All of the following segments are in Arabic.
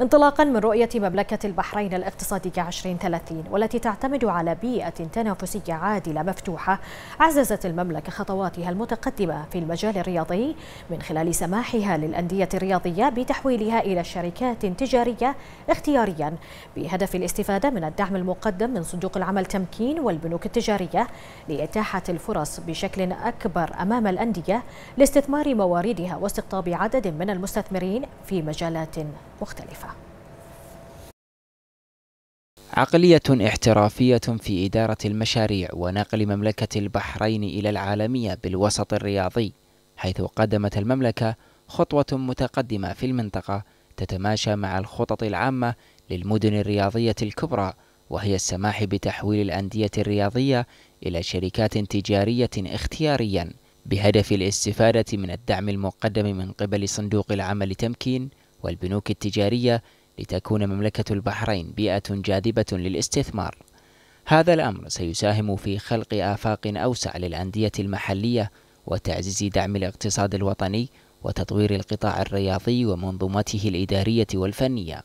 انطلاقا من رؤية مملكة البحرين الاقتصادية 2030 والتي تعتمد على بيئة تنافسية عادلة مفتوحة عززت المملكة خطواتها المتقدمة في المجال الرياضي من خلال سماحها للأندية الرياضية بتحويلها إلى شركات تجارية اختياريا بهدف الاستفادة من الدعم المقدم من صندوق العمل تمكين والبنوك التجارية لإتاحة الفرص بشكل أكبر أمام الأندية لاستثمار مواردها واستقطاب عدد من المستثمرين في مجالات مختلفة عقلية احترافية في إدارة المشاريع ونقل مملكة البحرين إلى العالمية بالوسط الرياضي حيث قدمت المملكة خطوة متقدمة في المنطقة تتماشى مع الخطط العامة للمدن الرياضية الكبرى وهي السماح بتحويل الأندية الرياضية إلى شركات تجارية اختياريا بهدف الاستفادة من الدعم المقدم من قبل صندوق العمل تمكين والبنوك التجارية لتكون مملكة البحرين بيئة جاذبة للاستثمار. هذا الأمر سيساهم في خلق آفاق أوسع للأندية المحلية وتعزيز دعم الاقتصاد الوطني وتطوير القطاع الرياضي ومنظومته الإدارية والفنية.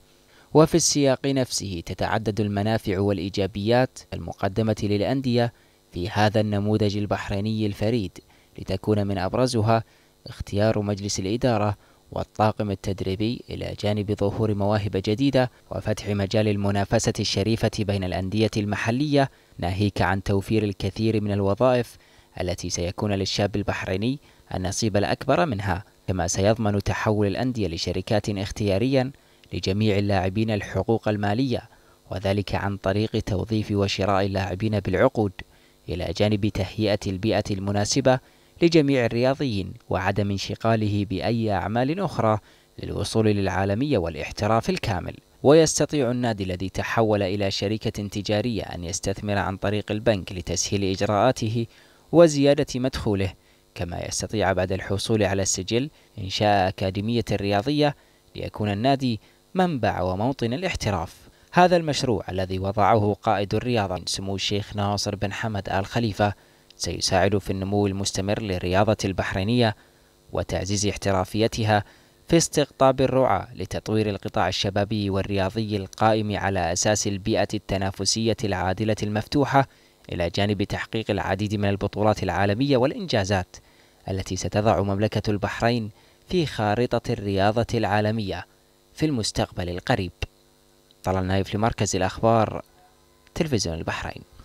وفي السياق نفسه تتعدد المنافع والإيجابيات المقدمة للأندية في هذا النموذج البحريني الفريد لتكون من أبرزها اختيار مجلس الإدارة والطاقم التدريبي إلى جانب ظهور مواهب جديدة وفتح مجال المنافسة الشريفة بين الأندية المحلية ناهيك عن توفير الكثير من الوظائف التي سيكون للشاب البحريني النصيب الأكبر منها كما سيضمن تحول الأندية لشركات اختياريا لجميع اللاعبين الحقوق المالية وذلك عن طريق توظيف وشراء اللاعبين بالعقود إلى جانب تهيئة البيئة المناسبة لجميع الرياضيين وعدم انشغاله بأي أعمال أخرى للوصول للعالمية والاحتراف الكامل ويستطيع النادي الذي تحول إلى شركة تجارية أن يستثمر عن طريق البنك لتسهيل إجراءاته وزيادة مدخوله كما يستطيع بعد الحصول على السجل إنشاء أكاديمية رياضية ليكون النادي منبع وموطن الاحتراف هذا المشروع الذي وضعه قائد الرياضة سمو الشيخ ناصر بن حمد آل خليفة سيساعد في النمو المستمر للرياضة البحرينية وتعزيز احترافيتها في استقطاب الرعاة لتطوير القطاع الشبابي والرياضي القائم على أساس البيئة التنافسية العادلة المفتوحة إلى جانب تحقيق العديد من البطولات العالمية والإنجازات التي ستضع مملكة البحرين في خارطة الرياضة العالمية في المستقبل القريب طلال نايف لمركز الأخبار تلفزيون البحرين